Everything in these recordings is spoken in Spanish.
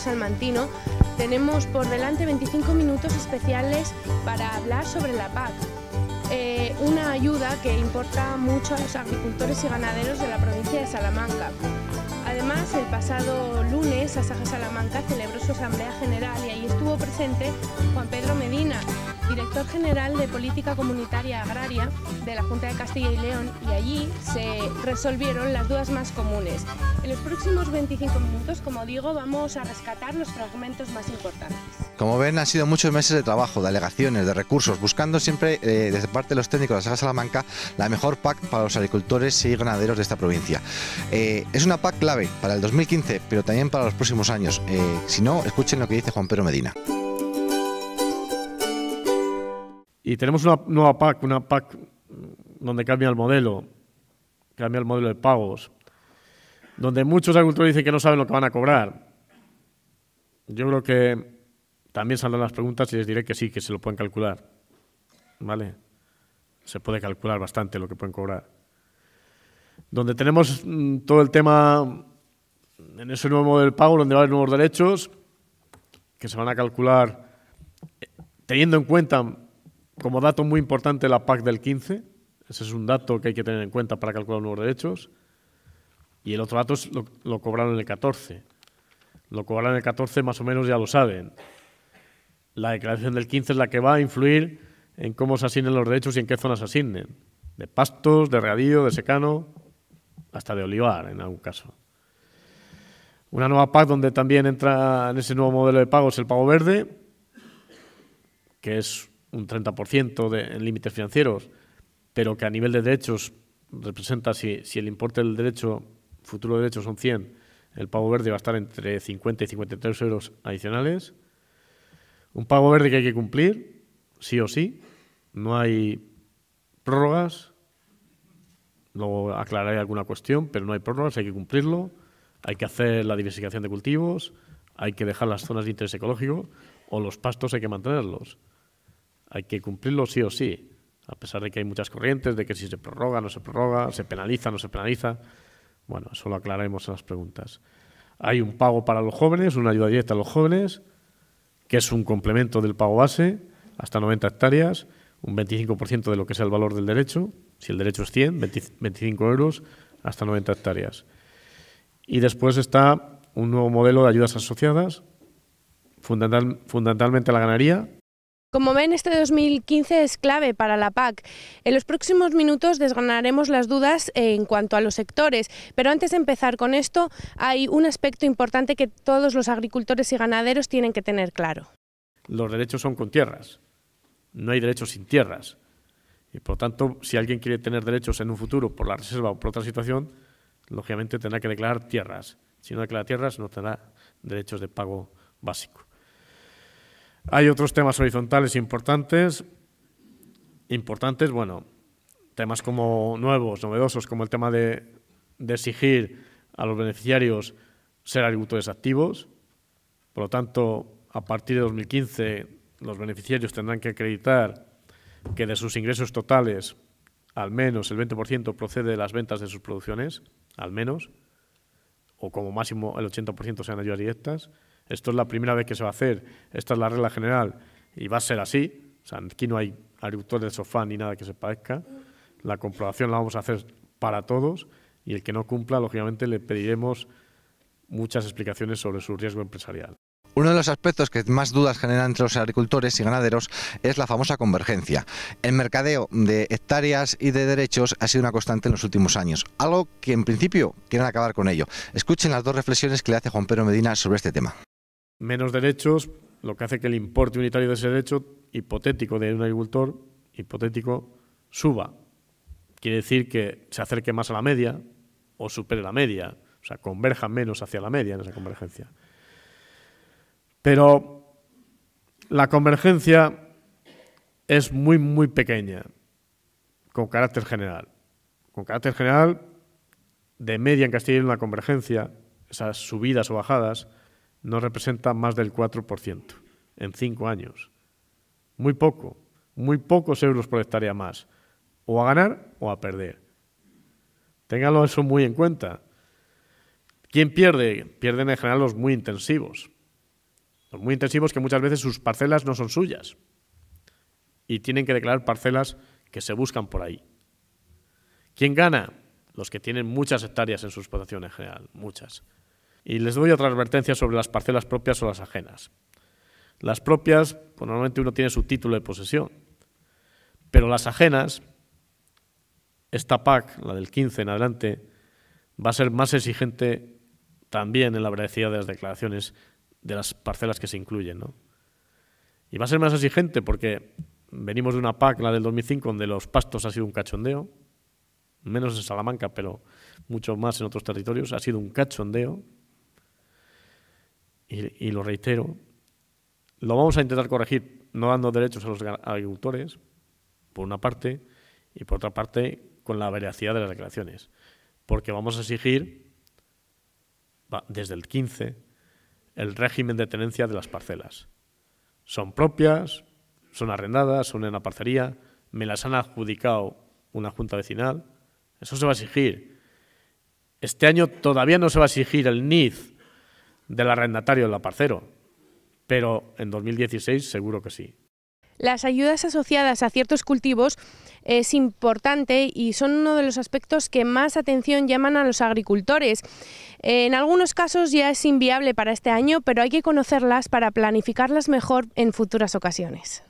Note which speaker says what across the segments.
Speaker 1: salmantino, tenemos por delante 25 minutos especiales para hablar sobre la PAC, eh, una ayuda que importa mucho a los agricultores y ganaderos de la provincia de Salamanca. Además, el pasado lunes Asaja Salamanca celebró su Asamblea General y ahí estuvo presente Juan Pedro Medina, director general de Política Comunitaria Agraria de la Junta de Castilla y León y allí se resolvieron las dudas más comunes. En los próximos 25 minutos, como digo, vamos a rescatar los fragmentos más importantes.
Speaker 2: Como ven, han sido muchos meses de trabajo, de alegaciones, de recursos, buscando siempre, eh, desde parte de los técnicos de la Saga Salamanca, la mejor PAC para los agricultores y ganaderos de esta provincia. Eh, es una PAC clave para el 2015, pero también para los próximos años. Eh, si no, escuchen lo que dice Juan Pedro Medina. Y tenemos una
Speaker 3: nueva PAC, una PAC donde cambia el modelo, cambia el modelo de pagos, donde muchos agricultores dicen que no saben lo que van a cobrar. Yo creo que también saldrán las preguntas y les diré que sí, que se lo pueden calcular. ¿Vale? Se puede calcular bastante lo que pueden cobrar. Donde tenemos mm, todo el tema en ese nuevo modelo de pago, donde va a haber nuevos derechos que se van a calcular eh, teniendo en cuenta como dato muy importante, la PAC del 15. Ese es un dato que hay que tener en cuenta para calcular nuevos derechos. Y el otro dato es lo, lo cobraron en el 14. Lo cobraron en el 14 más o menos ya lo saben. La declaración del 15 es la que va a influir en cómo se asignen los derechos y en qué zonas se asignen. De pastos, de regadío, de secano, hasta de olivar en algún caso. Una nueva PAC donde también entra en ese nuevo modelo de pagos el pago verde, que es un 30% de, en límites financieros, pero que a nivel de derechos representa, si, el importe del derecho, futuro derecho son 100, el pago verde va a estar entre 50 y 53 euros adicionales. Un pago verde que hay que cumplir, sí o sí. No hay prórrogas. Luego aclararé alguna cuestión, pero no hay prórrogas, hay que cumplirlo. Hay que hacer la diversificación de cultivos, hay que dejar las zonas de interés ecológico o los pastos hay que mantenerlos hay que cumplirlo sí o sí, a pesar de que hay muchas corrientes, de que si se prorroga, no se prorroga, se penaliza, no se penaliza. Bueno, eso lo aclararemos en las preguntas. Hay un pago para los jóvenes, una ayuda directa a los jóvenes, que es un complemento del pago base, hasta 90 hectáreas, un 25% de lo que es el valor del derecho. Si el derecho es 100, 25 euros hasta 90 hectáreas. Y después está un nuevo modelo de ayudas asociadas, fundamental, fundamentalmente a la ganadería,
Speaker 1: como ven, este 2015 es clave para la PAC. En los próximos minutos desgranaremos las dudas en cuanto a los sectores, pero antes de empezar con esto, hay un aspecto importante que todos los agricultores y ganaderos tienen que tener claro.
Speaker 3: Los derechos son con tierras, no hay derechos sin tierras. Y por tanto, si alguien quiere tener derechos en un futuro por la reserva o por otra situación, lógicamente tendrá que declarar tierras. Si no declara tierras, no tendrá derechos de pago básico. Hay otros temas horizontales importantes, importantes, bueno, temas como nuevos, novedosos, como el tema de, de exigir a los beneficiarios ser agricultores activos. Por lo tanto, a partir de 2015, los beneficiarios tendrán que acreditar que de sus ingresos totales, al menos el 20% procede de las ventas de sus producciones, al menos, o como máximo el 80% sean ayudas directas esto es la primera vez que se va a hacer, esta es la regla general y va a ser así, aquí no hay agricultores de sofá ni nada que se parezca, la comprobación la vamos a hacer para todos y el que no cumpla, lógicamente, le pediremos muchas explicaciones sobre su riesgo empresarial.
Speaker 2: Uno de los aspectos que más dudas genera entre los agricultores y ganaderos es la famosa convergencia. El mercadeo de hectáreas y de derechos ha sido una constante en los últimos años, algo que en principio quieren acabar con ello. Escuchen las dos reflexiones que le hace Juan Pedro Medina sobre este tema
Speaker 3: menos derechos, lo que hace que el importe unitario de ese derecho hipotético de un agricultor, hipotético, suba. Quiere decir que se acerque más a la media o supere la media, o sea, converja menos hacia la media en esa convergencia. Pero la convergencia es muy, muy pequeña, con carácter general. Con carácter general, de media en Castilla y en la convergencia, esas subidas o bajadas, no representa más del 4% en cinco años. Muy poco, muy pocos euros por hectárea más, o a ganar o a perder. Ténganlo eso muy en cuenta. ¿Quién pierde? Pierden en general los muy intensivos. Los muy intensivos que muchas veces sus parcelas no son suyas y tienen que declarar parcelas que se buscan por ahí. ¿Quién gana? Los que tienen muchas hectáreas en su explotación en general, muchas. Y les doy otra advertencia sobre las parcelas propias o las ajenas. Las propias, pues, normalmente uno tiene su título de posesión, pero las ajenas, esta PAC, la del 15 en adelante, va a ser más exigente también en la veracidad de las declaraciones de las parcelas que se incluyen. ¿no? Y va a ser más exigente porque venimos de una PAC, la del 2005, donde los pastos ha sido un cachondeo, menos en Salamanca, pero mucho más en otros territorios, ha sido un cachondeo, y, lo reitero, lo vamos a intentar corregir no dando derechos a los agricultores, por una parte, y por otra parte, con la veracidad de las declaraciones. Porque vamos a exigir, desde el 15, el régimen de tenencia de las parcelas. Son propias, son arrendadas, son en la parcería, me las han adjudicado una junta vecinal. Eso se va a exigir. Este año todavía no se va a exigir el NIF del arrendatario del aparcero, pero en 2016 seguro que sí.
Speaker 1: Las ayudas asociadas a ciertos cultivos es importante y son uno de los aspectos que más atención llaman a los agricultores. En algunos casos ya es inviable para este año, pero hay que conocerlas para planificarlas mejor en futuras ocasiones.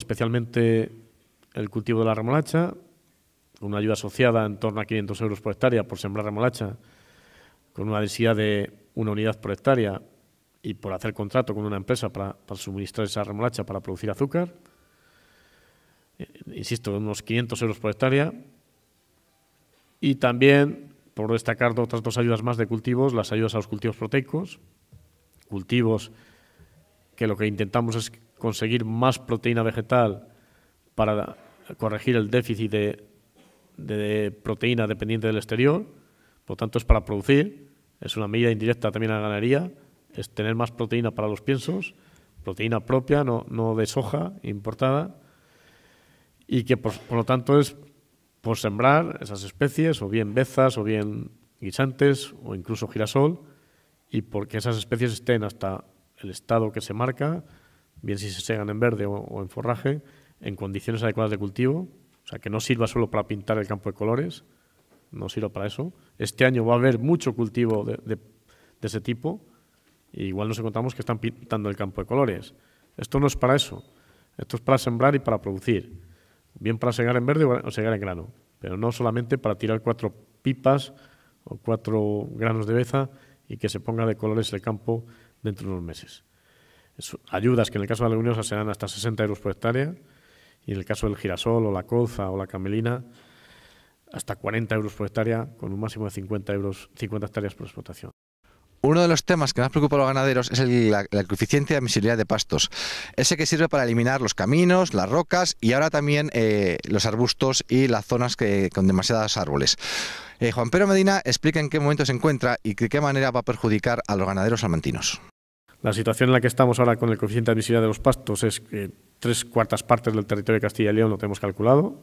Speaker 3: Especialmente el cultivo de la remolacha, una ayuda asociada en torno a 500 euros por hectárea por sembrar remolacha, con una densidad de una unidad por hectárea y por hacer contrato con una empresa para, suministrar esa remolacha para producir azúcar. Eh, insisto, unos 500 euros por hectárea. Y también, por destacar otras dos ayudas más de cultivos, las ayudas a los cultivos proteicos, cultivos que lo que intentamos es conseguir más proteína vegetal para corregir el déficit de, de proteína dependiente del exterior, por lo tanto es para producir, es una medida indirecta también a la ganadería, es tener más proteína para los piensos, proteína propia, no, de soja importada, y que por, lo tanto es por sembrar esas especies, o bien bezas, o bien guisantes, o incluso girasol, y porque esas especies estén hasta el estado que se marca, bien si se segan en verde o en forraje, en condiciones adecuadas de cultivo, o sea, que no sirva solo para pintar el campo de colores, no sirve para eso. Este año va a haber mucho cultivo de, ese tipo. y igual nos encontramos que están pintando el campo de colores. Esto no es para eso. Esto es para sembrar y para producir. Bien para segar en verde o segar en grano. Pero no solamente para tirar cuatro pipas o cuatro granos de beza y que se ponga de colores el campo dentro de unos meses. ayudas que en el caso de la leguminosa serán hasta 60 euros por hectárea y en el caso del girasol o la colza o la camelina hasta 40 euros por hectárea, con un máximo de 50, euros, 50 hectáreas por explotación.
Speaker 2: Uno de los temas que más preocupa a los ganaderos es el, coeficiente de admisibilidad de pastos, ese que sirve para eliminar los caminos, las rocas y ahora también eh, los arbustos y las zonas con demasiados árboles. Eh, Juan Pedro Medina explica en qué momento se encuentra y de qué manera va a perjudicar a los ganaderos salmantinos.
Speaker 3: La situación en la que estamos ahora con el coeficiente de admisibilidad de los pastos es que tres cuartas partes del territorio de Castilla y León lo tenemos calculado,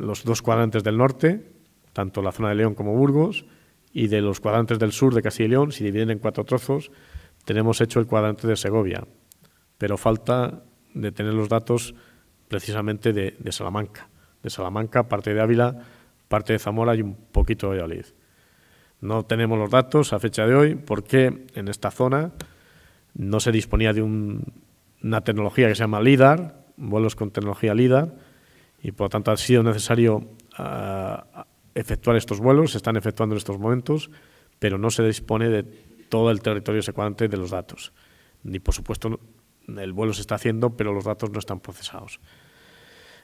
Speaker 3: los dos cuadrantes del norte, tanto la zona de León como Burgos, y de los cuadrantes del sur de Castilla y León, si dividen en cuatro trozos, tenemos hecho el cuadrante de Segovia, pero falta de tener los datos precisamente de, Salamanca. De Salamanca, parte de Ávila, parte de Zamora y un poquito de Valladolid. No tenemos los datos a fecha de hoy porque en esta zona no se disponía de una tecnología que se llama LIDAR, vuelos con tecnología LIDAR, y por lo tanto ha sido necesario ah, efectuar estos vuelos, se están efectuando en estos momentos, pero no se dispone de todo el territorio secuante de los datos. Ni por supuesto el vuelo se está haciendo, pero los datos no están procesados.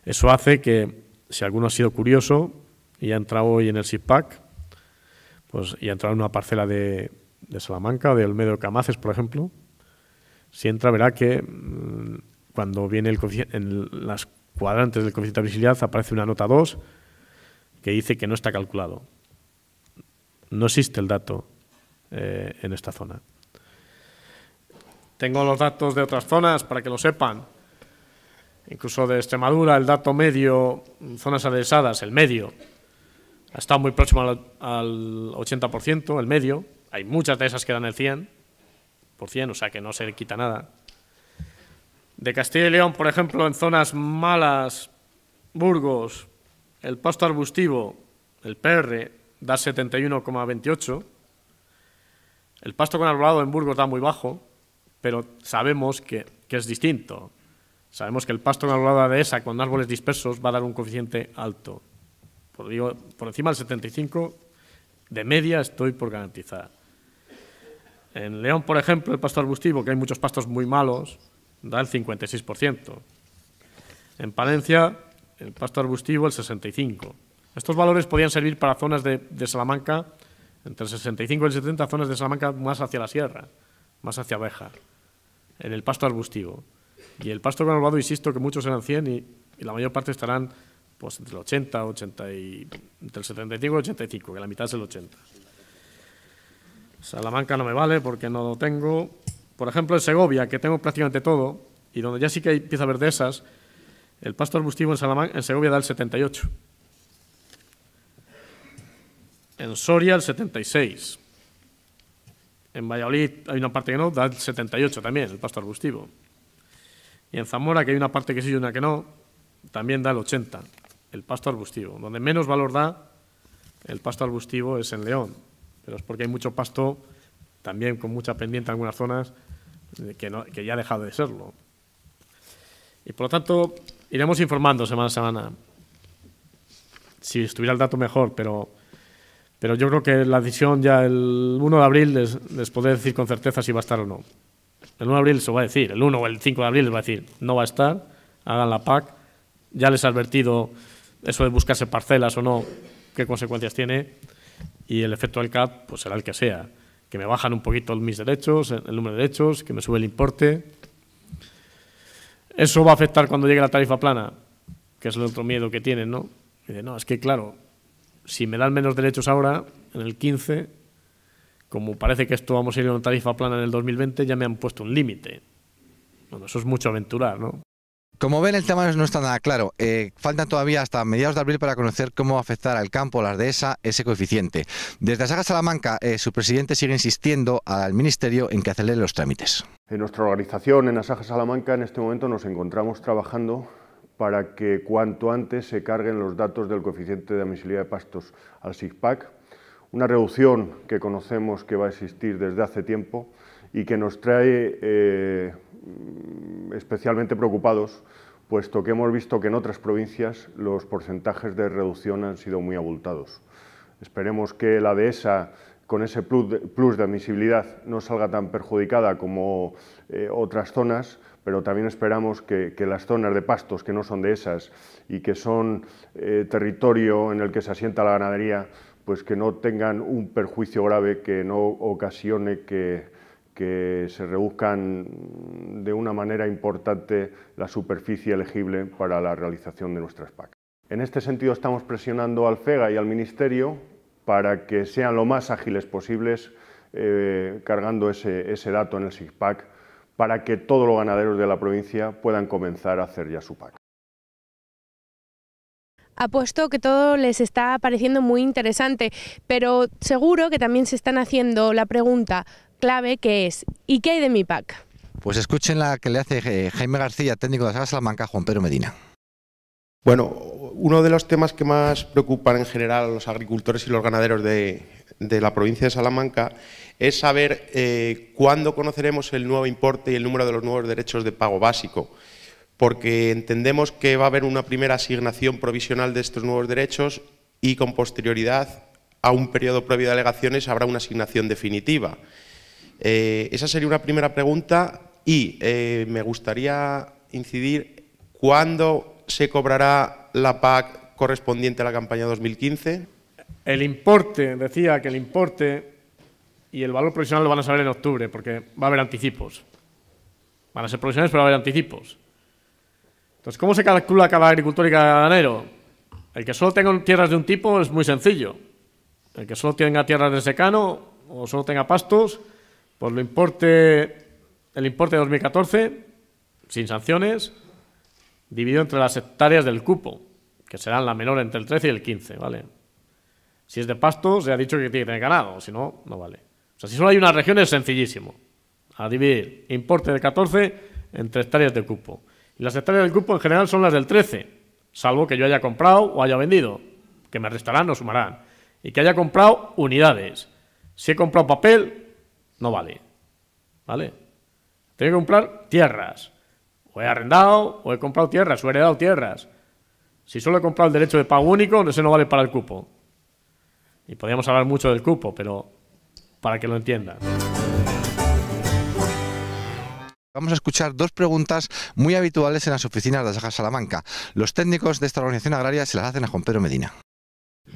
Speaker 3: Eso hace que, si alguno ha sido curioso y ha entrado hoy en el SIPAC, pues, y ha entrado en una parcela de, de Salamanca, de Olmedo Camaces, por ejemplo, si entra verá que mm, cuando viene el en las cuadrantes del coeficiente de visibilidad aparece una nota 2 que dice que no está calculado. No existe el dato eh, en esta zona. Tengo los datos de otras zonas para que lo sepan. Incluso de Extremadura, el dato medio, zonas adhesadas, el medio, ha estado muy próximo al, 80%, el medio. Hay muchas de esas que dan el 100%, o sea que no se quita nada. De Castilla y León, por ejemplo, en zonas malas, Burgos, el pasto arbustivo, el PR, da 71,28. El pasto con arbolado en Burgos da muy bajo, pero sabemos que, es distinto. Sabemos que el pasto con arbolado de esa con árboles dispersos va a dar un coeficiente alto. por encima del 75 de media estoy por garantizar. En León, por ejemplo, el pasto arbustivo, que hay muchos pastos muy malos, da el 56%. En Palencia, el pasto arbustivo, el 65%. Estos valores podían servir para zonas de, Salamanca, entre el 65 y el 70, zonas de Salamanca más hacia la sierra, más hacia Beja, en el pasto arbustivo. Y el pasto granulado, insisto, que muchos eran 100 y, la mayor parte estarán pues, entre el 80, 80 y, entre el 75 y el 85, que la mitad es el 80. Salamanca no me vale porque no lo tengo. Por ejemplo, en Segovia, que tengo prácticamente todo, y donde ya sí que empieza a verdesas, de el pasto arbustivo en, en Segovia da el 78. En Soria el 76. En Valladolid hay una parte que no, da el 78 también, el pasto arbustivo. Y en Zamora, que hay una parte que sí y una que no, también da el 80, el pasto arbustivo. Donde menos valor da el pasto arbustivo es en León, pero es porque hay mucho pasto también con mucha pendiente en algunas zonas, eh, que, ya ha dejado de serlo. Y por lo tanto, iremos informando semana a semana. Si estuviera el dato mejor, pero, yo creo que la decisión ya el 1 de abril les, les podré decir con certeza si va a estar o no. El 1 de abril se va a decir, el 1 o el 5 de abril les va a decir, no va a estar, hagan la PAC. Ya les ha advertido eso de buscarse parcelas o no, qué consecuencias tiene, y el efecto del CAP pues será el que sea que me bajan un poquito mis derechos, el número de derechos, que me sube el importe. Eso va a afectar cuando llegue la tarifa plana, que es el otro miedo que tienen, ¿no? no, es que claro, si me dan menos derechos ahora, en el 15, como parece que esto vamos a ir a una tarifa plana en el
Speaker 2: 2020, ya me han puesto un límite. Bueno, eso es mucho aventurar, ¿no? Como ven, el tema no está nada claro. Eh, faltan todavía hasta mediados de abril para conocer cómo afectar al campo, las dehesa ese coeficiente. Desde Asaja Salamanca, eh, su presidente sigue insistiendo al Ministerio en que acelere los trámites.
Speaker 4: En nuestra organización, en Asaja Salamanca, en este momento nos encontramos trabajando para que cuanto antes se carguen los datos del coeficiente de admisibilidad de pastos al SIGPAC, una reducción que conocemos que va a existir desde hace tiempo y que nos trae eh, Mm, especialmente preocupados, puesto que hemos visto que en otras provincias los porcentajes de reducción han sido muy abultados. Esperemos que la dehesa con ese plus de admisibilidad no salga tan perjudicada como eh, otras zonas, pero también esperamos que, las zonas de pastos que no son dehesas y que son eh, territorio en el que se asienta la ganadería, pues que no tengan un perjuicio grave que no ocasione que que se reduzcan de una manera importante la superficie elegible para la realización de nuestras PAC. En este sentido estamos presionando al FEGA y al Ministerio para que sean lo más ágiles posibles eh, cargando ese, ese, dato en el SIGPAC para que todos los ganaderos de la provincia puedan comenzar a hacer ya su PAC.
Speaker 1: Apuesto que todo les está pareciendo muy interesante, pero seguro que también se están haciendo la pregunta, clave que es ¿Y qué hay de mi pac.
Speaker 2: Pues escuchen la que le hace eh, Jaime García, técnico de la Salamanca, Juan Pedro Medina. Bueno, uno de los temas que más preocupan en general a los agricultores y
Speaker 3: los ganaderos de, la provincia de Salamanca es saber eh, cuándo conoceremos el nuevo importe y el número de los nuevos derechos de pago básico, porque entendemos que va a haber una primera asignación provisional de estos nuevos derechos y con posterioridad a un periodo previo de alegaciones habrá una asignación definitiva. Eh, esa sería una primera pregunta y eh, me gustaría incidir cuándo se cobrará la PAC correspondiente a la campaña 2015. El importe, decía que el importe y el valor provisional lo van a saber en octubre porque va a haber anticipos. Van a ser provisionales, pero va a haber anticipos. Entonces, ¿cómo se calcula cada agricultor y cada ganadero? El que solo tenga tierras de un tipo es muy sencillo. El que solo tenga tierras de secano o solo tenga pastos por lo importe, el importe de 2014, sin sanciones, dividido entre las hectáreas del cupo, que serán la menor entre el 13 y el 15, ¿vale? Si es de pasto, se ha dicho que tiene que tener ganado, si no, no vale. O sea, si solo hay una región es sencillísimo. A dividir importe de 14 entre hectáreas de cupo. Y las hectáreas del cupo en general son las del 13, salvo que yo haya comprado o haya vendido, que me restarán o sumarán. Y que haya comprado unidades. Si he comprado papel, no vale. ¿Vale? Tengo que comprar tierras. O he arrendado, o he comprado tierras, o he heredado tierras. Si solo he comprado el derecho de pago único, ese no vale para el cupo. Y podríamos hablar mucho del cupo, pero para que lo entiendan.
Speaker 2: Vamos a escuchar dos preguntas muy habituales en las oficinas de Saja Salamanca. Los técnicos de esta organización agraria se las hacen a Juan Pedro Medina.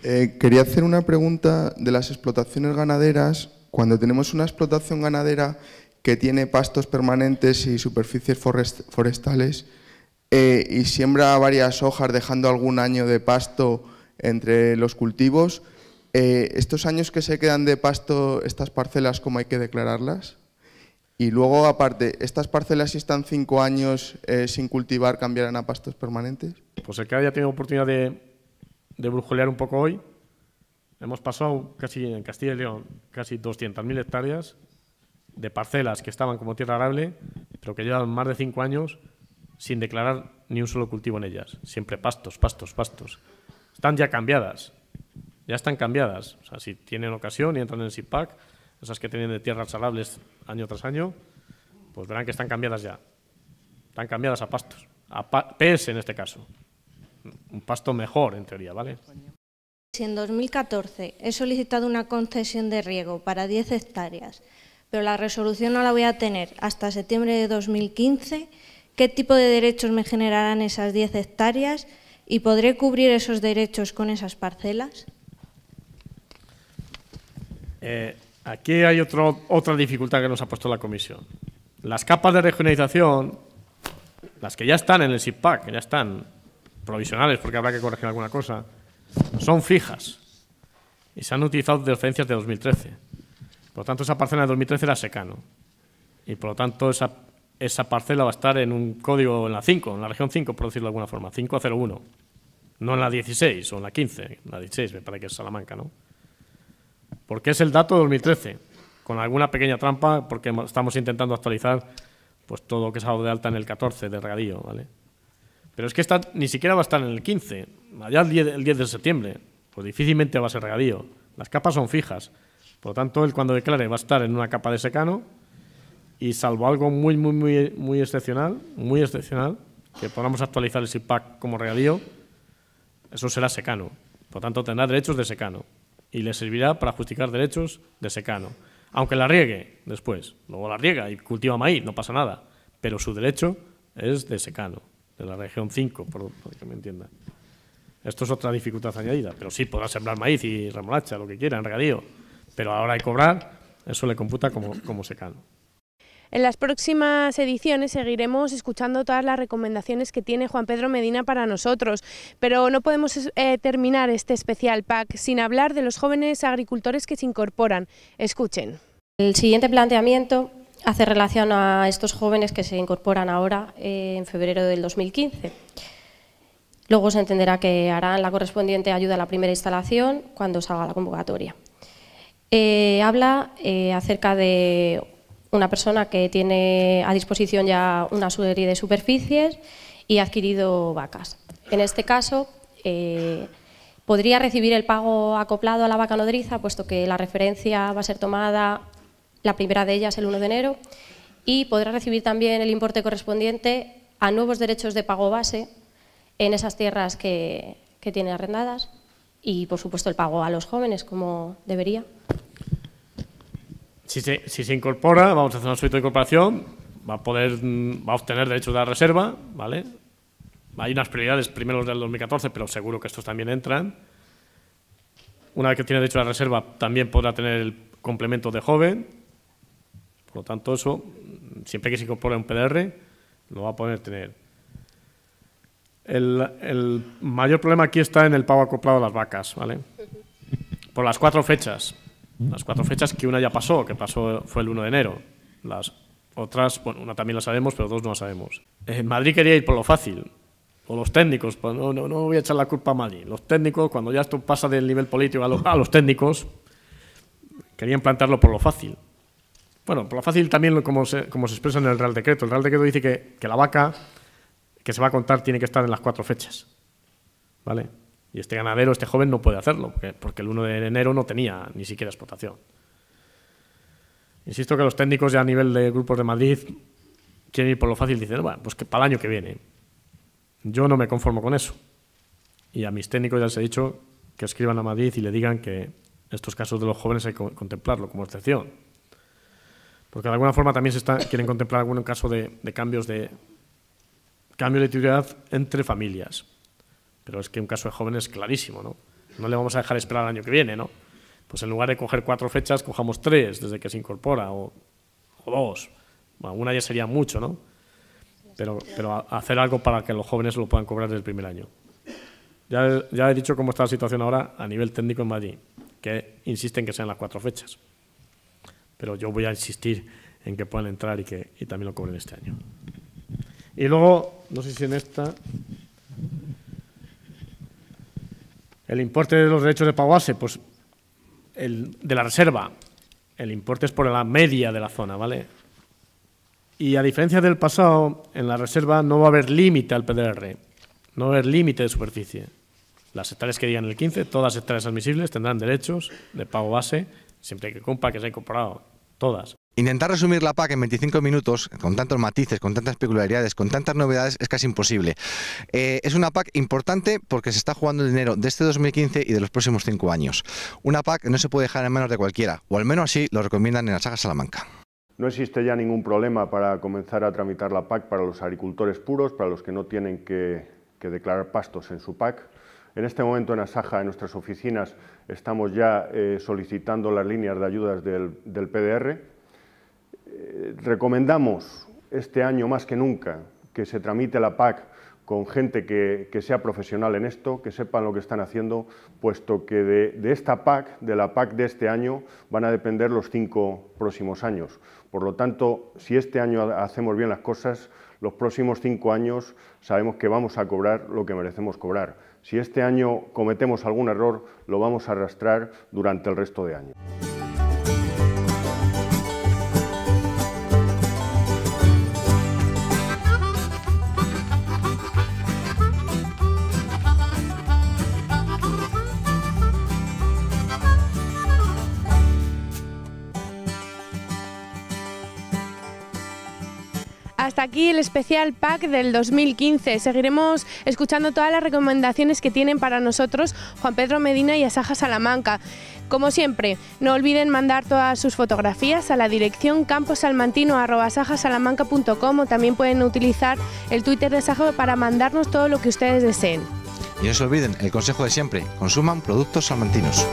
Speaker 4: Eh, quería hacer una
Speaker 3: pregunta de las explotaciones ganaderas cuando tenemos una explotación ganadera que tiene pastos permanentes y superficies forestales eh, y siembra varias hojas dejando algún año de pasto entre los cultivos, eh, ¿estos años que se quedan de pasto, estas parcelas, cómo hay que declararlas? Y luego, aparte, ¿estas parcelas si están cinco años eh, sin cultivar cambiarán a pastos permanentes? Pues el que haya tenido oportunidad de, de un poco hoy, Hemos pasado casi en Castilla y León casi 200.000 hectáreas de parcelas que estaban como tierra arable, pero que llevan más de cinco años sin declarar ni un solo cultivo en ellas. Siempre pastos, pastos, pastos. Están ya cambiadas. Ya están cambiadas. O sea, si tienen ocasión y entran en el SIPAC, esas que tienen de tierras salables año tras año, pues verán que están cambiadas ya. Están cambiadas a pastos. A PS en este caso. Un pasto mejor, en teoría, ¿vale?
Speaker 1: Si en 2014 he solicitado una concesión de riego para 10 hectáreas, pero la resolución no la voy a tener hasta septiembre de 2015, ¿qué tipo de derechos me generarán esas 10 hectáreas y podré cubrir esos derechos con esas parcelas?
Speaker 3: Eh, aquí hay otro, otra dificultad que nos ha puesto la Comisión. Las capas de regionalización, las que ya están en el SIPAC, que ya están provisionales porque habrá que corregir alguna cosa, son fijas y se han utilizado de de 2013. Por lo tanto, esa parcela de 2013 era secano. Y por lo tanto, esa, parcela va a estar en un código en la 5, en la región 5, por decirlo de alguna forma, 501. No en la 16 o en la 15, la 16 me parece que es Salamanca, ¿no? Porque es el dato de 2013, con alguna pequeña trampa, porque estamos intentando actualizar pues todo lo que se ha dado de alta en el 14 de regadío, ¿vale? Pero es que esta ni siquiera va a estar en el 15, allá el 10, de septiembre. Pues difícilmente va a ser regadío. Las capas son fijas. Por lo tanto, él cuando declare va a estar en una capa de secano y salvo algo muy, muy, muy, muy excepcional, muy excepcional, que podamos actualizar el SIPAC como regadío, eso será secano. Por lo tanto, tendrá derechos de secano y le servirá para justificar derechos de secano. Aunque la riegue después, luego la riega y cultiva maíz, no pasa nada, pero su derecho es de secano de la región 5, por que me entienda. Esto es otra dificultad añadida, pero sí podrá sembrar maíz y remolacha, lo que quieran, regadío, pero ahora hay hora cobrar, eso le computa como, como secano.
Speaker 1: En las próximas ediciones seguiremos escuchando todas las recomendaciones que tiene Juan Pedro Medina para nosotros, pero no podemos eh, terminar este especial PAC sin hablar de los jóvenes agricultores que se incorporan. Escuchen. El siguiente planteamiento hace relación a estos jóvenes que se incorporan ahora eh, en febrero del 2015. Luego se entenderá que harán la correspondiente ayuda a la primera instalación cuando salga la convocatoria. Eh, habla eh, acerca de una persona que tiene a disposición ya una serie de superficies y ha adquirido vacas. En este caso, podría recibir el pago acoplado a la vaca nodriza, puesto que la referencia va a ser tomada la primera de ellas el 1 de enero, y podrá recibir también el importe correspondiente a nuevos derechos de pago base en esas tierras que, tiene arrendadas y, por supuesto, el pago a los jóvenes, como debería.
Speaker 3: Si se, incorpora, vamos a hacer un suite de incorporación, va a poder mm, va a obtener derechos de la reserva, ¿vale? Hay unas prioridades, primero los del 2014, pero seguro que estos también entran. Una vez que tiene derecho a la reserva, también podrá tener el complemento de joven. Por lo tanto, eso, siempre que se incorpore un PDR, lo va a poder tener. El, mayor problema aquí está en el pago acoplado a las vacas, ¿vale? Por las cuatro fechas. Las cuatro fechas que una ya pasó, que pasó fue el 1 de enero. Las otras, bueno, una también la sabemos, pero dos no la sabemos. Eh, en Madrid quería ir por lo fácil, o los técnicos, pues no, voy a echar la culpa a Madrid. Los técnicos, cuando ya esto pasa del nivel político a, a los técnicos, querían plantearlo por lo fácil. Bueno, por lo fácil también como se, se expresa en el Real Decreto. El Real Decreto dice que, la vaca que se va a contar tiene que estar en las cuatro fechas. ¿Vale? Y este ganadero, este joven, no puede hacerlo, porque, el 1 de enero no tenía ni siquiera explotación. Insisto que los técnicos ya a nivel de grupos de Madrid quieren ir por lo fácil, y dicen, bueno, pues que para el año que viene. Yo no me conformo con eso. Y a mis técnicos ya les he dicho que escriban a Madrid y le digan que estos casos de los jóvenes hay que contemplarlo como excepción porque de alguna forma también se quieren contemplar algún caso de, cambios de cambio de titularidad entre familias. Pero es que un caso de jóvenes es clarísimo, ¿no? No le vamos a dejar esperar el año que viene, ¿no? Pues en lugar de coger cuatro fechas, cojamos tres desde que se incorpora, o, dos. Bueno, una ya sería mucho, ¿no? Pero, hacer algo para que los jóvenes lo puedan cobrar desde el primer año. Ya, ya he dicho cómo está la situación ahora a nivel técnico en Madrid, que insisten que sean las cuatro fechas. Pero yo voy a insistir en que puedan entrar y que también lo cobren este año. Y luego, no sé si en esta. El importe de los derechos de pago base, pues de la reserva, el importe es por la media de la zona, ¿vale? Y a diferencia del pasado, en la reserva no va a haber límite al PDR, no va a haber límite de superficie. Las hectáreas que digan el 15, todas las hectáreas admisibles tendrán derechos de pago base siempre que compa que se ha incorporado todas.
Speaker 2: Intentar resumir la PAC en 25 minutos, con tantos matices, con tantas peculiaridades, con tantas novedades, es casi imposible. Eh, es una PAC importante porque se está jugando el dinero de este 2015 y de los próximos 5 años. Una PAC no se puede dejar en manos de cualquiera, o al menos así lo recomiendan en la saga Salamanca.
Speaker 4: No existe ya ningún problema para comenzar a tramitar la PAC para los agricultores puros, para los que no tienen que declarar pastos en su PAC. En este momento en Asaja, en nuestras oficinas, estamos ya eh, solicitando las líneas de ayudas del, PDR. Eh, recomendamos este año más que nunca que se tramite la PAC con gente que, sea profesional en esto, que sepan lo que están haciendo, puesto que de, esta PAC, de la PAC de este año, van a depender los cinco próximos años. Por lo tanto, si este año hacemos bien las cosas, los próximos cinco años sabemos que vamos a cobrar lo que merecemos cobrar. Si este año cometemos algún error, lo vamos a arrastrar durante el resto de año.
Speaker 1: aquí el especial pack del 2015. Seguiremos escuchando todas las recomendaciones que tienen para nosotros Juan Pedro Medina y Asaja Salamanca. Como siempre, no olviden mandar todas sus fotografías a la dirección camposalmantino.com o también pueden utilizar el Twitter de Saja para mandarnos todo lo que ustedes deseen.
Speaker 2: Y no se olviden el consejo de siempre, consuman productos salmantinos.